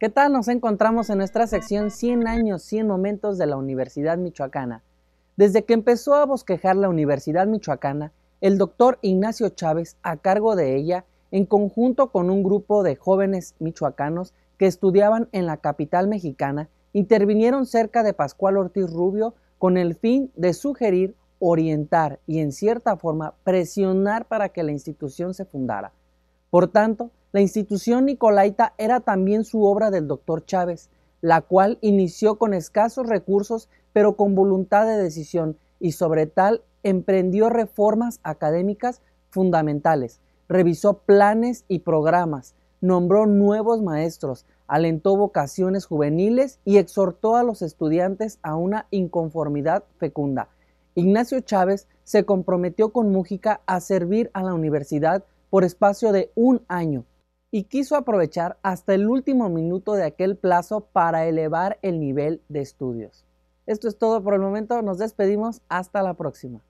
¿Qué tal? Nos encontramos en nuestra sección 100 años, 100 momentos de la Universidad Michoacana. Desde que empezó a bosquejar la Universidad Michoacana, el doctor Ignacio Chávez, a cargo de ella, en conjunto con un grupo de jóvenes michoacanos que estudiaban en la capital mexicana, intervinieron cerca de Pascual Ortiz Rubio con el fin de sugerir, orientar y en cierta forma presionar para que la institución se fundara. Por tanto, la institución nicolaita era también su obra del doctor Chávez, la cual inició con escasos recursos pero con voluntad de decisión y sobre tal emprendió reformas académicas fundamentales, revisó planes y programas, nombró nuevos maestros, alentó vocaciones juveniles y exhortó a los estudiantes a una inconformidad fecunda. Ignacio Chávez se comprometió con Mújica a servir a la universidad por espacio de un año y quiso aprovechar hasta el último minuto de aquel plazo para elevar el nivel de estudios. Esto es todo por el momento, nos despedimos, hasta la próxima.